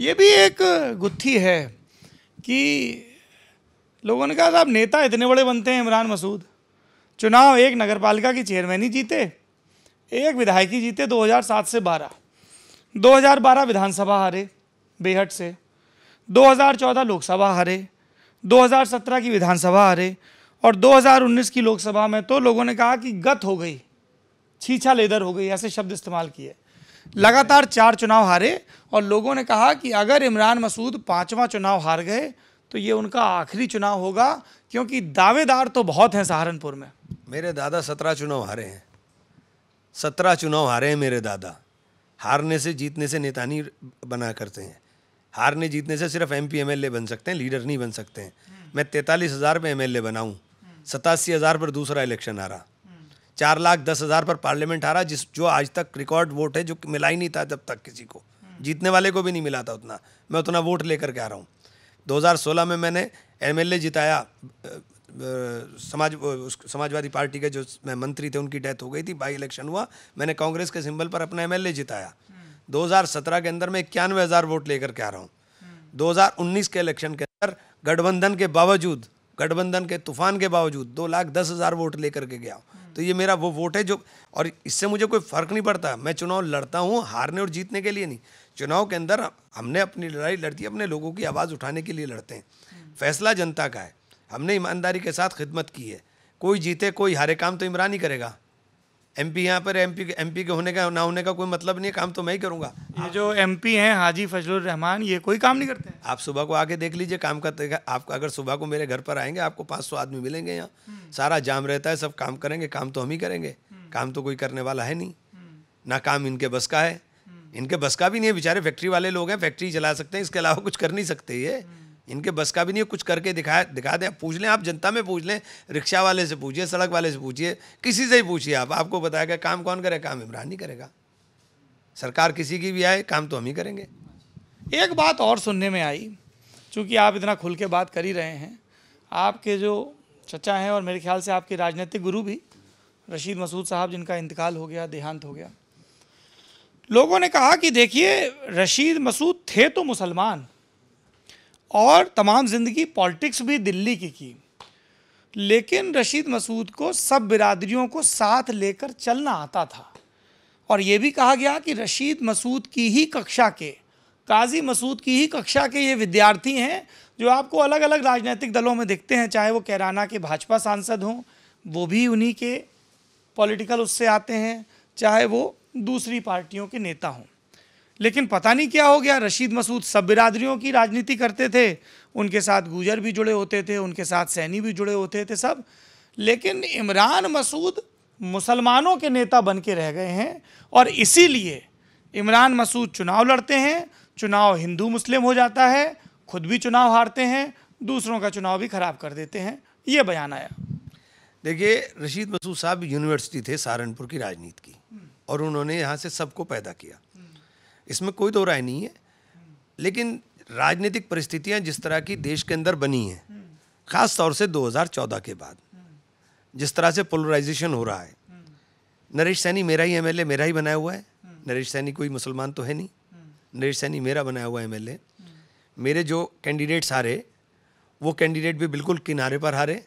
ये भी एक गुत्थी है कि लोगों ने कहा आप नेता इतने बड़े बनते हैं इमरान मसूद चुनाव एक नगर पालिका की चेयरमैन ही जीते एक विधायक ही जीते 2007 से 12 2012 विधानसभा हारे बेहट से 2014 लोकसभा हारे 2017 की विधानसभा हारे और 2019 की लोकसभा में तो लोगों ने कहा कि गत हो गई छीछा लेदर हो गई ऐसे शब्द इस्तेमाल किए लगातार चार चुनाव हारे और लोगों ने कहा कि अगर इमरान मसूद पांचवा चुनाव हार गए तो ये उनका आखिरी चुनाव होगा क्योंकि दावेदार तो बहुत हैं सहारनपुर में मेरे दादा सत्रह चुनाव हारे हैं सत्रह चुनाव हारे हैं मेरे दादा हारने से जीतने से नेता नहीं बना करते हैं हारने जीतने से सिर्फ एम पी बन सकते हैं लीडर नहीं बन सकते हैं मैं तैंतालीस हज़ार पर एम एल ए बनाऊँ सतासी हज़ार पर दूसरा इलेक्शन हारा चार लाख दस हज़ार पर पार्लियामेंट हारा जिस जो आज तक रिकॉर्ड वोट है जो मिला ही नहीं था जब तक किसी को जीतने वाले को भी नहीं मिला था उतना मैं उतना वोट लेकर के आ रहा हूँ 2016 में मैंने ए जिताया समाज समाजवादी पार्टी के जो मंत्री थे उनकी डेथ हो गई थी बाई इलेक्शन हुआ मैंने कांग्रेस के सिंबल पर अपना एमएलए जिताया 2017 के अंदर मैं इक्यानवे हज़ार वोट लेकर के आ रहा हूँ 2019 के इलेक्शन के अंदर गठबंधन के बावजूद गठबंधन के तूफान के बावजूद दो लाख दस हज़ार वोट लेकर के गया हूँ तो ये मेरा वो वोट है जो और इससे मुझे कोई फ़र्क नहीं पड़ता मैं चुनाव लड़ता हूँ हारने और जीतने के लिए नहीं चुनाव के अंदर हमने अपनी लड़ाई लड़ती है अपने लोगों की आवाज़ उठाने के लिए लड़ते हैं फैसला जनता का है हमने ईमानदारी के साथ खिदमत की है कोई जीते कोई हारे काम तो इमरान ही करेगा एमपी यहाँ पर एमपी एमपी के होने का ना होने का कोई मतलब नहीं है काम तो मैं ही करूँगा ये जो एमपी हैं हाजी फजलुर रहमान ये कोई काम नहीं करते आप सुबह को आके देख लीजिए काम का तरीका आप अगर सुबह को मेरे घर पर आएंगे आपको पाँच सौ आदमी मिलेंगे यहाँ हम्म। सारा जाम रहता है सब काम करेंगे काम तो हम ही करेंगे हम्म। काम तो कोई करने वाला है नहीं हम्म। ना काम इनके बस का है इनके बस का भी नहीं है बेचारे फैक्ट्री वाले लोग हैं फैक्ट्री चला सकते हैं इसके अलावा कुछ कर नहीं सकते ये इनके बस का भी नहीं कुछ करके दिखाया दिखा दें पूछ लें आप जनता में पूछ लें रिक्शा वाले से पूछिए सड़क वाले से पूछिए किसी से ही पूछिए आप आपको बताएगा काम कौन करेगा काम इमरान ही करेगा सरकार किसी की भी आए काम तो हम ही करेंगे एक बात और सुनने में आई चूँकि आप इतना खुल के बात कर ही रहे हैं आपके जो चचा हैं और मेरे ख्याल से आपके राजनीतिक गुरु भी रशीद मसूद साहब जिनका इंतकाल हो गया देहांत हो गया लोगों ने कहा कि देखिए रशीद मसूद थे तो मुसलमान और तमाम ज़िंदगी पॉलिटिक्स भी दिल्ली की की लेकिन रशीद मसूद को सब बिरादरियों को साथ लेकर चलना आता था और ये भी कहा गया कि रशीद मसूद की ही कक्षा के काजी मसूद की ही कक्षा के ये विद्यार्थी हैं जो आपको अलग अलग राजनीतिक दलों में दिखते हैं चाहे वो कैराना के भाजपा सांसद हों वो भी उन्हीं के पॉलिटिकल उससे आते हैं चाहे वो दूसरी पार्टियों के नेता हों लेकिन पता नहीं क्या हो गया रशीद मसूद सब बिरादरियों की राजनीति करते थे उनके साथ गुजर भी जुड़े होते थे उनके साथ सैनी भी जुड़े होते थे सब लेकिन इमरान मसूद मुसलमानों के नेता बन के रह गए हैं और इसीलिए इमरान मसूद चुनाव लड़ते हैं चुनाव हिंदू मुस्लिम हो जाता है खुद भी चुनाव हारते हैं दूसरों का चुनाव भी ख़राब कर देते हैं ये बयान आया देखिए रशीद मसूद साहब यूनिवर्सिटी थे सहारनपुर की राजनीति की और उन्होंने यहाँ से सबको पैदा किया इसमें कोई दो राय नहीं है लेकिन राजनीतिक परिस्थितियां जिस तरह की देश के अंदर बनी हैं खास तौर से 2014 के बाद जिस तरह से पोलराइजेशन हो रहा है नरेश सैनी मेरा ही एमएलए मेरा ही बनाया हुआ है नरेश सैनी कोई मुसलमान तो है नहीं नरेश सैनी मेरा बनाया हुआ एमएलए मेरे जो कैंडिडेट्स हारे वो कैंडिडेट भी बिल्कुल किनारे पर हारे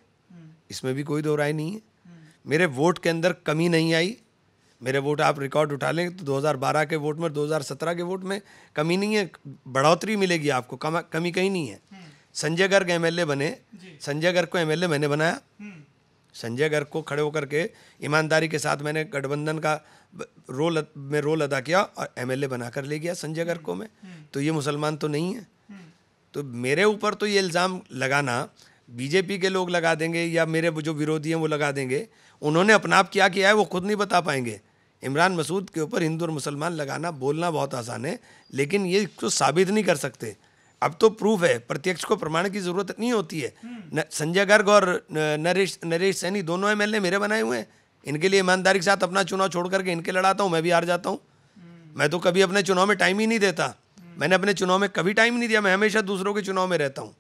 इसमें भी कोई दो राय नहीं है मेरे वोट के अंदर कमी नहीं आई मेरे वोट आप रिकॉर्ड उठा लें तो 2012 के वोट में 2017 के वोट में कमी नहीं है बढ़ोतरी मिलेगी आपको कम कमी कहीं नहीं है हम्म। संजय गर्ग एम बने संजय गर्ग को एम मैंने बनाया हम्म। संजय गर्ग को खड़े होकर के ईमानदारी के साथ मैंने गठबंधन का रोल में रोल अदा किया और एम बनाकर ले गया संजय गर्ग को हम्म। मैं तो ये मुसलमान तो नहीं है तो मेरे ऊपर तो ये इल्ज़ाम लगाना बीजेपी के लोग लगा देंगे या मेरे जो विरोधी हैं वो लगा देंगे उन्होंने अपना आप क्या किया है वो खुद नहीं बता पाएंगे इमरान मसूद के ऊपर हिंदू और मुसलमान लगाना बोलना बहुत आसान है लेकिन ये तो साबित नहीं कर सकते अब तो प्रूफ है प्रत्यक्ष को प्रमाण की जरूरत नहीं होती है हम्म। संजय गर्ग और नरेश नरेश सैनी दोनों एम मेरे बनाए हुए हैं इनके लिए ईमानदारी के साथ अपना चुनाव छोड़ करके इनके लड़ाता हूँ मैं भी हार जाता हूँ हम्म। मैं तो कभी अपने चुनाव में टाइम ही नहीं देता हम्म। मैंने अपने चुनाव में कभी टाइम नहीं दिया मैं हमेशा दूसरों के चुनाव में रहता हूँ